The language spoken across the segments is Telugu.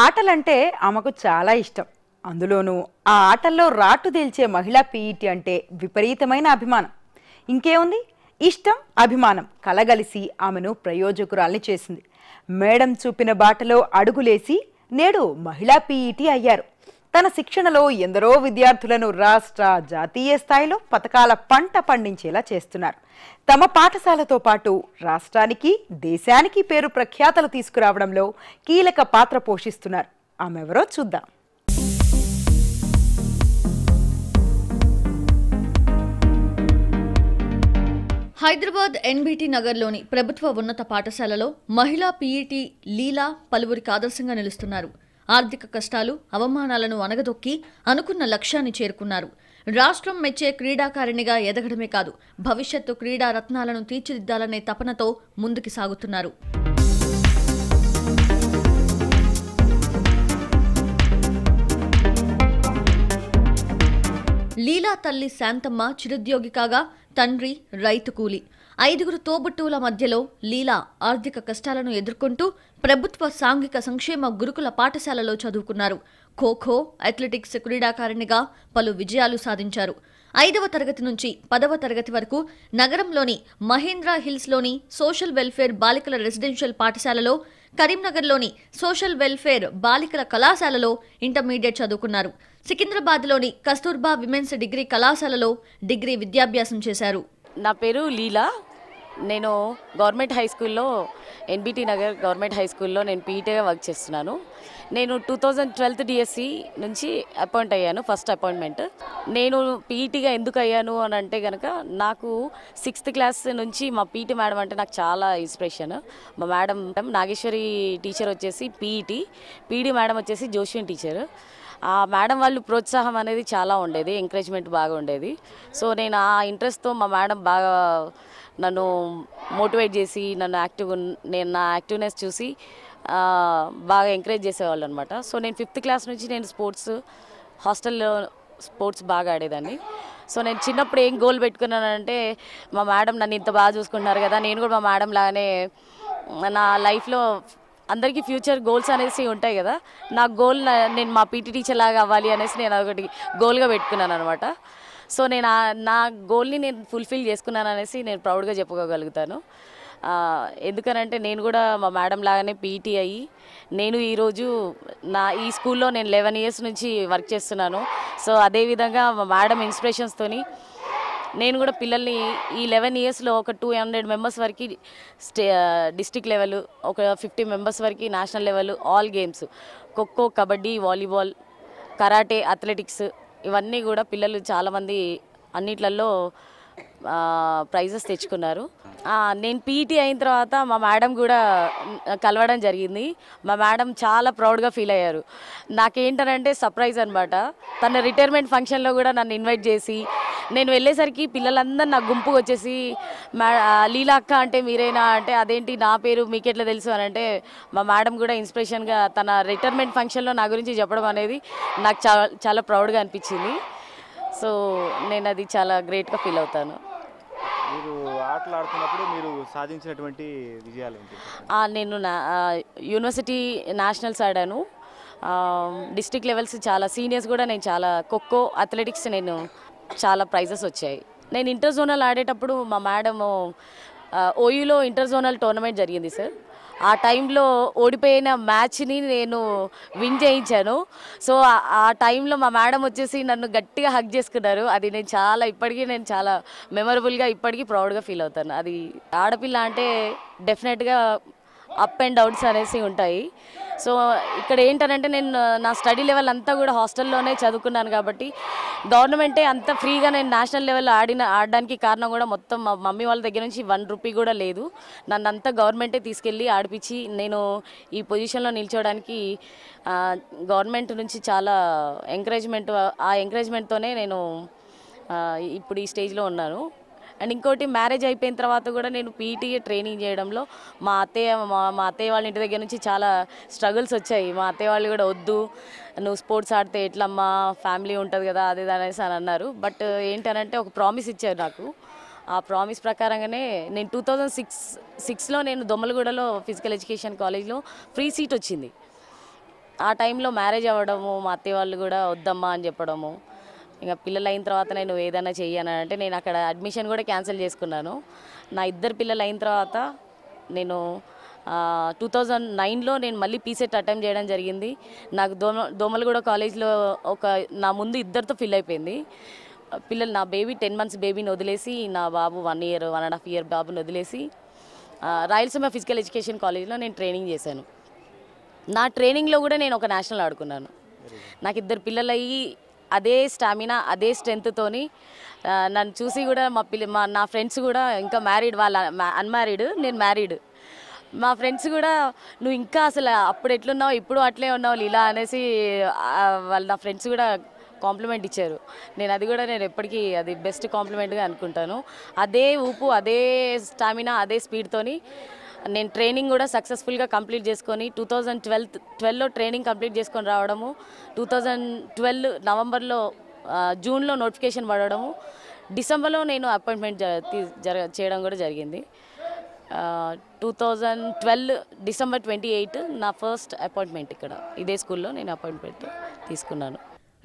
ఆటలంటే ఆమెకు చాలా ఇష్టం అందులోనూ ఆ ఆటల్లో రాటు తేల్చే మహిళా పీఈటీ అంటే విపరీతమైన అభిమానం ఇంకేముంది ఇష్టం అభిమానం కలగలిసి ఆమెను ప్రయోజకురాల్ని చేసింది మేడం చూపిన బాటలో అడుగులేసి నేడు మహిళా పీఈటీ అయ్యారు తన శిక్షణలో ఎందరో విద్యార్థులను రాష్ట్ర జాతీయ స్థాయిలో పథకాల పంట పండించేలా చేస్తున్నారు తమ పాఠశాలతో పాటు రాష్ట్రానికి దేశానికి పేరు ప్రఖ్యాతలు తీసుకురావడంలో కీలక పాత్ర పోషిస్తున్నారు ఆమెవరో చూద్దాం హైదరాబాద్ ఎన్బీటీ నగర్లోని ప్రభుత్వ ఉన్నత పాఠశాలలో మహిళా పీఈటీ లీలా పలువురికి ఆదర్శంగా నిలుస్తున్నారు ఆర్థిక కష్టాలు అవమానాలను అనగదొక్కి అనుకున్న లక్ష్యాన్ని చేరుకున్నారు రాష్ట్రం మెచ్చే క్రీడాకారిణిగా ఎదగడమే కాదు భవిష్యత్తు క్రీడా రత్నాలను తీర్చిదిద్దాలనే తపనతో ముందుకు సాగుతున్నారు లీలా తల్లి శాంతమ్మ చిరుద్యోగి కాగా తండ్రి రైతు కూలి ఐదుగురు తోబుట్టువుల మధ్యలో లీలా ఆర్థిక కష్టాలను ఎదుర్కొంటూ ప్రభుత్వ సాంఘిక సంక్షేమ గురుకుల పాఠశాలలో చదువుకున్నారు ఖోఖో అథ్లెటిక్స్ క్రీడాకారిణిగా పలు విజయాలు సాధించారు ఐదవ తరగతి నుంచి పదవ తరగతి వరకు నగరంలోని మహేంద్రా హిల్స్లోని సోషల్ వెల్ఫేర్ బాలికల రెసిడెన్షియల్ పాఠశాలలో కరీంనగర్లోని సోషల్ వెల్ఫేర్ బాలికల కళాశాలలో ఇంటర్మీడియట్ చదువుకున్నారు సికింద్రాబాద్లోని కస్తూర్బా విమెన్స్ డిగ్రీ కళాశాలలో డిగ్రీ విద్యాభ్యాసం చేశారు నా పేరు లీలా నేను గవర్నమెంట్ హై స్కూల్లో ఎన్బిటి నగర్ గవర్నమెంట్ హై స్కూల్లో నేను పీఈటీగా వర్క్ చేస్తున్నాను నేను టూ థౌజండ్ ట్వెల్త్ డిఎస్సి నుంచి అపాయింట్ అయ్యాను ఫస్ట్ అపాయింట్మెంట్ నేను పీఈటీగా ఎందుకు అయ్యాను అని అంటే కనుక నాకు సిక్స్త్ క్లాస్ నుంచి మా పీటీ మేడం అంటే నాకు చాలా ఇన్స్పిరేషన్ మా మేడం నాగేశ్వరి టీచర్ వచ్చేసి పీఈటీ పీఈటీ మేడం వచ్చేసి జోషియన్ టీచర్ ఆ మేడం వాళ్ళు ప్రోత్సాహం అనేది చాలా ఉండేది ఎంకరేజ్మెంట్ బాగా ఉండేది సో నేను ఆ ఇంట్రెస్ట్తో మా మేడం బాగా నన్ను మోటివేట్ చేసి నన్ను యాక్టివ్ నేను నా యాక్టివ్నెస్ చూసి బాగా ఎంకరేజ్ చేసేవాళ్ళు అనమాట సో నేను ఫిఫ్త్ క్లాస్ నుంచి నేను స్పోర్ట్స్ హాస్టల్లో స్పోర్ట్స్ బాగా ఆడేదాన్ని సో నేను చిన్నప్పుడు ఏం గోల్ పెట్టుకున్నానంటే మా మేడం నన్ను ఇంత బాగా చూసుకుంటున్నారు కదా నేను కూడా మా మేడం లాగానే నా లైఫ్లో అందరికీ ఫ్యూచర్ గోల్స్ అనేసి ఉంటాయి కదా నా గోల్ నేను మా పీటీ టీచర్ లాగా అవ్వాలి అనేసి నేను ఒకటి గోల్గా పెట్టుకున్నాను అనమాట సో నేను నా గోల్ని నేను ఫుల్ఫిల్ చేసుకున్నాను అనేసి నేను ప్రౌడ్గా చెప్పుకోగలుగుతాను ఎందుకనంటే నేను కూడా మా మేడం లాగానే పీటీ అయ్యి నేను ఈరోజు నా ఈ స్కూల్లో నేను లెవెన్ ఇయర్స్ నుంచి వర్క్ చేస్తున్నాను సో అదేవిధంగా మా మేడం ఇన్స్పిరేషన్స్తోని నేను కూడా పిల్లల్ని ఈ లెవెన్ ఇయర్స్లో ఒక టూ హండ్రెడ్ మెంబర్స్ వరకు స్టే డిస్టిక్ లెవెల్ ఒక ఫిఫ్టీ మెంబర్స్ వరకు national level all games kho kho kabaddi volleyball karate athletics ఇవన్నీ కూడా పిల్లలు చాలామంది అన్నిట్లలో ప్రైజెస్ తెచ్చుకున్నారు నేను పీటీ అయిన తర్వాత మా మేడం కూడా కలవడం జరిగింది మా మేడం చాలా ప్రౌడ్గా ఫీల్ అయ్యారు నాకేంటనంటే సర్ప్రైజ్ అనమాట తన రిటైర్మెంట్ ఫంక్షన్లో కూడా నన్ను ఇన్వైట్ చేసి నేను వెళ్ళేసరికి పిల్లలందరూ నా గుంపు వచ్చేసి మా లీలా అక్క అంటే మీరేనా అంటే అదేంటి నా పేరు మీకు ఎట్లా తెలుసు అని అంటే మా మేడం కూడా ఇన్స్పిరేషన్గా తన రిటైర్మెంట్ ఫంక్షన్లో నా గురించి చెప్పడం అనేది నాకు చాలా చాలా ప్రౌడ్గా అనిపించింది సో నేను అది చాలా గ్రేట్గా ఫీల్ అవుతాను మీరు మీరు సాధించినటువంటి విజయాలు నేను నా యూనివర్సిటీ నేషనల్స్ ఆడాను డిస్టిక్ లెవెల్స్ చాలా సీనియర్స్ కూడా నేను చాలా ఖోఖో అథ్లెటిక్స్ నేను చాలా ప్రైజెస్ వచ్చాయి నేను ఇంటర్ జోనల్ ఆడేటప్పుడు మా మేడం ఓయూలో ఇంటర్ జోనల్ టోర్నమెంట్ జరిగింది సార్ ఆ టైంలో ఓడిపోయిన మ్యాచ్ని నేను విన్ చేయించాను సో ఆ టైంలో మా మేడం వచ్చేసి నన్ను గట్టిగా హక్ చేసుకున్నారు అది నేను చాలా ఇప్పటికీ నేను చాలా మెమరబుల్గా ఇప్పటికీ ప్రౌడ్గా ఫీల్ అవుతాను అది ఆడపిల్ల అంటే డెఫినెట్గా అప్ అండ్ డౌన్స్ అనేసి ఉంటాయి సో ఇక్కడ ఏంటనంటే నేను నా స్టడీ లెవెల్ అంతా కూడా హాస్టల్లోనే చదువుకున్నాను కాబట్టి గవర్నమెంటే అంత ఫ్రీగా నేను నేషనల్ లెవెల్ ఆడిన ఆడడానికి కారణం కూడా మొత్తం మా మమ్మీ వాళ్ళ దగ్గర నుంచి వన్ రూపీ కూడా లేదు నన్ను అంతా గవర్నమెంటే తీసుకెళ్ళి ఆడిపించి నేను ఈ పొజిషన్లో నిల్చోవడానికి గవర్నమెంట్ నుంచి చాలా ఎంకరేజ్మెంట్ ఆ ఎంకరేజ్మెంట్తోనే నేను ఇప్పుడు ఈ స్టేజ్లో ఉన్నాను అండ్ ఇంకోటి మ్యారేజ్ అయిపోయిన తర్వాత కూడా నేను పీటీఏ ట్రైనింగ్ చేయడంలో మా అత్తయ్య మా అత్తయ్య వాళ్ళ ఇంటి దగ్గర నుంచి చాలా స్ట్రగుల్స్ వచ్చాయి మా అత్తయ్య వాళ్ళు కూడా వద్దు నువ్వు స్పోర్ట్స్ ఆడితే ఎట్లమ్మా ఫ్యామిలీ ఉంటుంది కదా అది అనేసి అని అన్నారు బట్ ఏంటనంటే ఒక ప్రామిస్ ఇచ్చారు నాకు ఆ ప్రామిస్ ప్రకారంగానే నేను టూ థౌజండ్ సిక్స్ సిక్స్లో నేను దొమ్మలగూడలో ఫిజికల్ ఎడ్యుకేషన్ కాలేజ్లో ఫ్రీ సీట్ వచ్చింది ఆ టైంలో మ్యారేజ్ అవ్వడము మా అత్తయ్య వాళ్ళు కూడా వద్దమ్మా అని చెప్పడము ఇంకా పిల్లలు అయిన తర్వాత నువ్వు ఏదైనా చెయ్యను అంటే నేను అక్కడ అడ్మిషన్ కూడా క్యాన్సిల్ చేసుకున్నాను నా ఇద్దరు పిల్లలు అయిన తర్వాత నేను టూ థౌజండ్ నైన్లో నేను మళ్ళీ పీసెట్ అటెంప్ట్ చేయడం జరిగింది నాకు దోమ దోమలగూడ కాలేజ్లో ఒక నా ముందు ఇద్దరితో ఫిల్ అయిపోయింది పిల్లలు నా బేబీ టెన్ మంత్స్ బేబీని వదిలేసి నా బాబు one year one and half year బాబుని వదిలేసి రాయలసీమ ఫిజికల్ ఎడ్యుకేషన్ కాలేజ్లో నేను ట్రైనింగ్ చేశాను నా ట్రైనింగ్లో కూడా నేను ఒక నేషనల్ ఆడుకున్నాను నాకు ఇద్దరు పిల్లలు అయ్యి అదే స్టామినా అదే స్ట్రెంగ్త్తోని నన్ను చూసి కూడా మా పిల్ల మా నా ఫ్రెండ్స్ కూడా ఇంకా మ్యారీడ్ వాళ్ళ అన్మ్యారీడ్ నేను మ్యారీడ్ మా ఫ్రెండ్స్ కూడా నువ్వు ఇంకా అసలు అప్పుడు ఎట్లున్నావు ఇప్పుడు అట్లే ఉన్నావు ఇలా అనేసి వాళ్ళు నా ఫ్రెండ్స్ కూడా కాంప్లిమెంట్ ఇచ్చారు నేను అది కూడా నేను ఎప్పటికీ అది బెస్ట్ కాంప్లిమెంట్గా అనుకుంటాను అదే ఊపు అదే స్టామినా అదే స్పీడ్తోని నేను ట్రైనింగ్ కూడా సక్సెస్ఫుల్గా కంప్లీట్ చేసుకొని టూ థౌజండ్ ట్వెల్త్ ట్వెల్వ్లో ట్రైనింగ్ కంప్లీట్ చేసుకొని రావడము టూ థౌజండ్ ట్వెల్వ్ నవంబర్లో జూన్లో నోటిఫికేషన్ పడడము డిసెంబర్లో నేను అపాయింట్మెంట్ జర చేయడం కూడా జరిగింది two thousand twelve December twenty eight నా ఫస్ట్ అపాయింట్మెంట్ ఇక్కడ ఇదే స్కూల్లో నేను అపాయింట్మెంట్ తీసుకున్నాను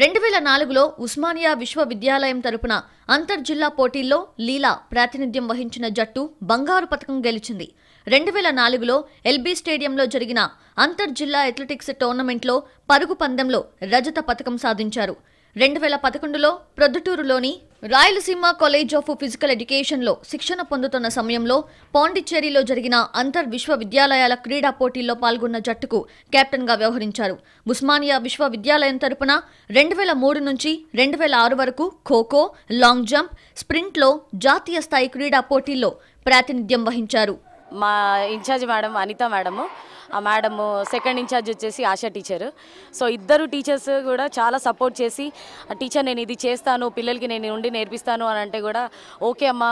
రెండు వేల నాలుగులో ఉస్మానియా విశ్వవిద్యాలయం తరపున అంతర్జిల్లా పోటీల్లో లీలా ప్రాతినిధ్యం వహించిన జట్టు బంగారు పథకం గెలిచింది రెండు వేల నాలుగులో ఎల్బీ స్టేడియంలో జరిగిన అంతర్ జిల్లా అథ్లెటిక్స్ టోర్నమెంట్లో పరుగు పందెంలో రజత పథకం సాధించారు రెండు వేల పదకొండులో ప్రొద్దుటూరులోని రాయలసీమ కాలేజ్ ఆఫ్ ఫిజికల్ ఎడ్యుకేషన్లో శిక్షణ పొందుతున్న సమయంలో పాండిచ్చేరిలో జరిగిన అంతర్ విశ్వవిద్యాలయాల క్రీడా పోటీల్లో పాల్గొన్న జట్టుకు కెప్టెన్గా వ్యవహరించారు ఉస్మానియా విశ్వవిద్యాలయం తరపున రెండు వేల మూడు నుంచి రెండు వేల ఆరు వరకు ఖోఖో లాంగ్ జంప్ స్ప్రింట్లో జాతీయ స్థాయి క్రీడా పోటీల్లో ప్రాతినిధ్యం వహించారు మా ఇన్ఛార్జ్ మేడం అనిత మేడము ఆ మేడము సెకండ్ ఇన్ఛార్జ్ వచ్చేసి ఆశా టీచరు సో ఇద్దరు టీచర్స్ కూడా చాలా సపోర్ట్ చేసి టీచర్ నేను ఇది చేస్తాను పిల్లలకి నేను ఉండి నేర్పిస్తాను అని అంటే కూడా ఓకే అమ్మ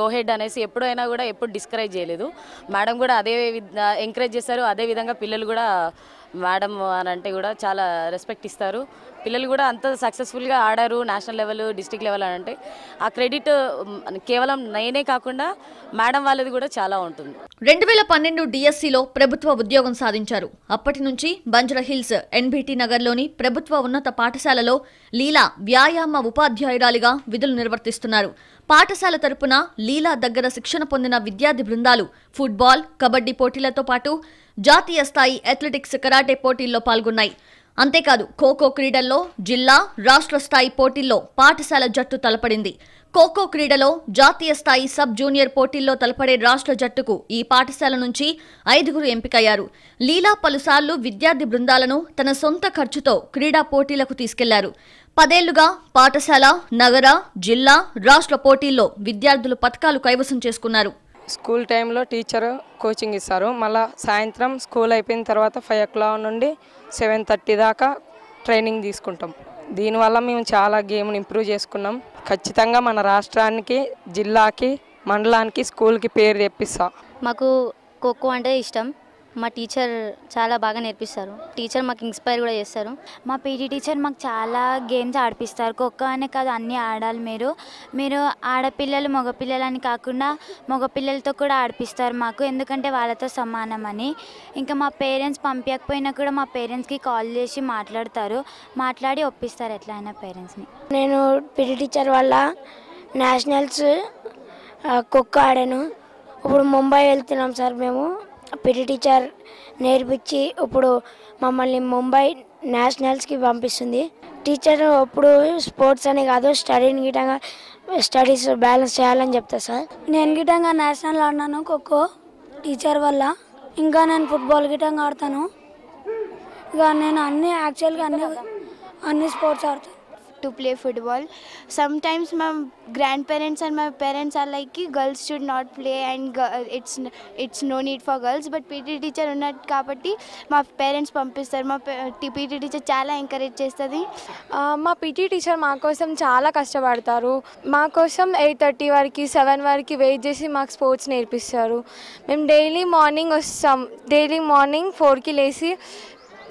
గోహెడ్ అనేసి ఎప్పుడైనా కూడా ఎప్పుడు డిస్కరేజ్ చేయలేదు మేడం కూడా అదే ఎంకరేజ్ చేశారు అదేవిధంగా పిల్లలు కూడా మేడం అని అంటే కూడా చాలా రెస్పెక్ట్ ఇస్తారు పిల్లలు కూడా అంత సక్సెస్ఫుల్గా ఆడారు నేషనల్ లెవెల్ డిస్టిక్ లెవెల్ అని అంటే ఆ క్రెడిట్ కేవలం నేనే కాకుండా మేడం వాళ్ళది కూడా చాలా ఉంటుంది రెండు వేల పన్నెండు డిఎస్సిలో ప్రభుత్వ ఉద్యోగం సాధించారు అప్పటి నుంచి బంజరా హిల్స్ ఎన్బిటి నగర్లోని ప్రభుత్వ ఉన్నత పాఠశాలలో లీలా వ్యాయామ ఉపాధ్యాయురాలిగా విధులు నిర్వర్తిస్తున్నారు పాఠశాల తరపున లీలా దగ్గర శిక్షణ పొందిన విద్యార్థి బృందాలు ఫుట్బాల్ కబడ్డీ పోటీలతో పాటు జాతీయ స్థాయి అథ్లెటిక్స్ కరాటే పోటీల్లో పాల్గొన్నాయి అంతేకాదు ఖోఖో క్రీడల్లో జిల్లా రాష్ట్ర స్థాయి పోటీల్లో పాఠశాల జట్టు తలపడింది ఖోఖో క్రీడలో జాతీయ స్థాయి సబ్ జూనియర్ పోటీల్లో తలపడే రాష్ట్ర జట్టుకు ఈ పాఠశాల నుంచి ఐదుగురు ఎంపికయ్యారు లీలా పలుసార్లు విద్యార్థి బృందాలను తన సొంత ఖర్చుతో క్రీడా పోటీలకు తీసుకెళ్లారు పదేళ్లుగా పాఠశాల నగర జిల్లా రాష్ట్ర పోటీల్లో విద్యార్థులు పథకాలు కైవసం చేసుకున్నారు స్కూల్ టైంలో టీచర్ కోచింగ్ ఇస్తారు మళ్ళా సాయంత్రం స్కూల్ అయిపోయిన తర్వాత ఫైవ్ ఓ క్లాక్ నుండి సెవెన్ థర్టీ దాకా ట్రైనింగ్ తీసుకుంటాం దీనివల్ల మేము చాలా గేమ్ని ఇంప్రూవ్ చేసుకున్నాం ఖచ్చితంగా మన రాష్ట్రానికి జిల్లాకి మండలానికి స్కూల్కి పేరు తెప్పిస్తాం మాకు ఖోఖో అంటే ఇష్టం మా టీచర్ చాలా బాగా నేర్పిస్తారు టీచర్ మాకు ఇన్స్పైర్ కూడా చేస్తారు మా పీటీ టీచర్ మాకు చాలా గేమ్స్ ఆడిపిస్తారు ఖోఖో అనే కాదు అన్నీ ఆడాలి మీరు మీరు ఆడపిల్లలు మగపిల్లలు అని కాకుండా మగపిల్లలతో కూడా ఆడిపిస్తారు మాకు ఎందుకంటే వాళ్ళతో సమానమని ఇంకా మా పేరెంట్స్ పంపించకపోయినా కూడా మా పేరెంట్స్కి కాల్ చేసి మాట్లాడతారు మాట్లాడి ఒప్పిస్తారు ఎట్లయినా పేరెంట్స్ని నేను పీటీ టీచర్ వల్ల నేషనల్స్ ఖోఖో ఆడాను ఇప్పుడు ముంబై వెళ్తున్నాం సార్ మేము పిటి టీచర్ నేర్పించి ఇప్పుడు మమ్మల్ని ముంబై నేషనల్స్కి పంపిస్తుంది టీచర్ ఇప్పుడు స్పోర్ట్స్ అని కాదు స్టడీని గిటంగా స్టడీస్ బ్యాలెన్స్ చేయాలని చెప్తా సార్ నేను గిటంగా నేషనల్ ఆడినాను ఖోఖో టీచర్ వల్ల ఇంకా నేను ఫుట్బాల్ గిటంగా ఆడతాను ఇక నేను అన్ని యాక్చువల్గా అన్ని అన్ని స్పోర్ట్స్ ఆడతాను టు ప్లే ఫుట్బాల్ football. మా grand parents and my parents are like, girls should not play and it's it's no need for girls but PT teacher ఉన్నట్టు కాబట్టి మా పేరెంట్స్ పంపిస్తారు మా పీటీ టీచర్ చాలా ఎంకరేజ్ చేస్తుంది మా పీటీ టీచర్ మా కోసం చాలా కష్టపడతారు మా కోసం ఎయిట్ థర్టీ వరకు సెవెన్ వరకు వెయిట్ చేసి మాకు స్పోర్ట్స్ నేర్పిస్తారు మేము డైలీ మార్నింగ్ వస్తాం డైలీ మార్నింగ్ ఫోర్కి లేచి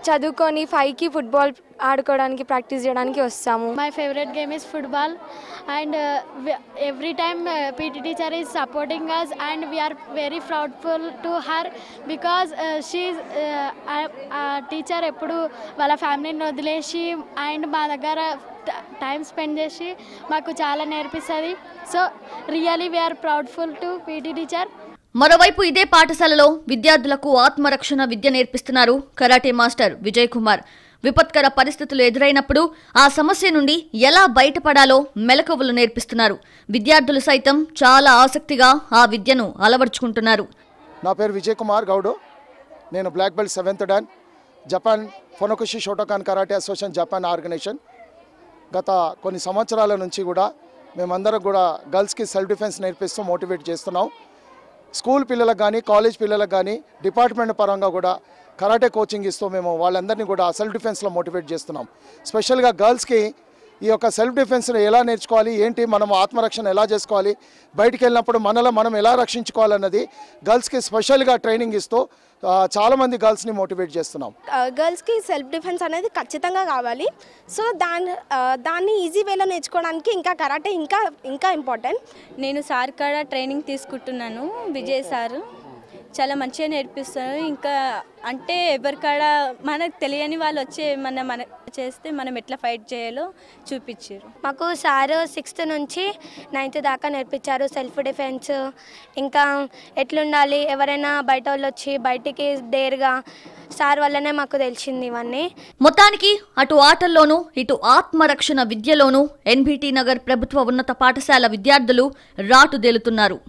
చదువుకొని ఫైవ్కి ఫుట్బాల్ ఆడుకోవడానికి ప్రాక్టీస్ చేయడానికి వస్తాము my favourite game is football and every time PT teacher is supporting us and we are very proudful to her because she teacher ఎప్పుడు వాళ్ళ ఫ్యామిలీని వదిలేసి అండ్ మా దగ్గర టైం స్పెండ్ చేసి మాకు చాలా నేర్పిస్తుంది so really we are proudful to PT teacher మరోవైపు ఇదే పాఠశాలలో విద్యార్థులకు ఆత్మరక్షణ విద్య నేర్పిస్తున్నారు కరాటే మాస్టర్ విజయ్ కుమార్ విపత్కర పరిస్థితులు ఎదురైనప్పుడు ఆ సమస్య నుండి ఎలా బయటపడాలో మెలకువలు నేర్పిస్తున్నారు విద్యార్థులు సైతం చాలా ఆసక్తిగా ఆ విద్యను అలవర్చుకుంటున్నారు నా పేరు విజయ్ కుమార్ గౌడు నేను black belt seventh dan Japan Funakoshi Shotokan karate association Japan organisation గత కొన్ని సంవత్సరాల నుంచి కూడా మేమందరం కూడా గర్ల్స్కి సెల్ఫ్ డిఫెన్స్ నేర్పిస్తూ మోటివేట్ చేస్తున్నాం స్కూల్ పిల్లలకు కానీ కాలేజ్ పిల్లలకు కానీ డిపార్ట్మెంట్ పరంగా కూడా కరాటే కోచింగ్ ఇస్తూ మేము వాళ్ళందరినీ కూడా సెల్ఫ్ డిఫెన్స్లో మోటివేట్ చేస్తున్నాం స్పెషల్గా గర్ల్స్కి ఈ యొక్క సెల్ఫ్ డిఫెన్స్ని ఎలా నేర్చుకోవాలి ఏంటి మనం ఆత్మరక్షణ ఎలా చేసుకోవాలి బయటికి వెళ్ళినప్పుడు మనలో మనం ఎలా రక్షించుకోవాలన్నది గర్ల్స్కి స్పెషల్గా ట్రైనింగ్ ఇస్తూ చాలామంది గర్ల్స్ని మోటివేట్ చేస్తున్నాం గర్ల్స్కి సెల్ఫ్ డిఫెన్స్ అనేది ఖచ్చితంగా కావాలి సో దాని దాన్ని ఈజీ వేలో నేర్చుకోవడానికి ఇంకా కరాటే ఇంకా ఇంకా ఇంపార్టెంట్ నేను సార్ కూడా ట్రైనింగ్ తీసుకుంటున్నాను విజయ్ సారు చాలా మంచిగా నేర్పిస్తారు ఇంకా అంటే ఎవరికాడ మనకు తెలియని వాళ్ళు వచ్చి మన మన చేస్తే మనం ఎట్లా ఫైట్ చేయాలో చూపించారు మాకు సారు సిక్స్త్ నుంచి నైన్త్ దాకా నేర్పించారు సెల్ఫ్ డిఫెన్స్ ఇంకా ఎట్లుండాలి ఎవరైనా బయట వాళ్ళు వచ్చి బయటికి డేర్గా సార్ వల్లనే మాకు తెలిసింది ఇవన్నీ మొత్తానికి అటు ఆటల్లోను ఇటు ఆత్మరక్షణ విద్యలోనూ ఎన్బిటి నగర్ ప్రభుత్వ ఉన్నత పాఠశాల విద్యార్థులు రాటుదేలుతున్నారు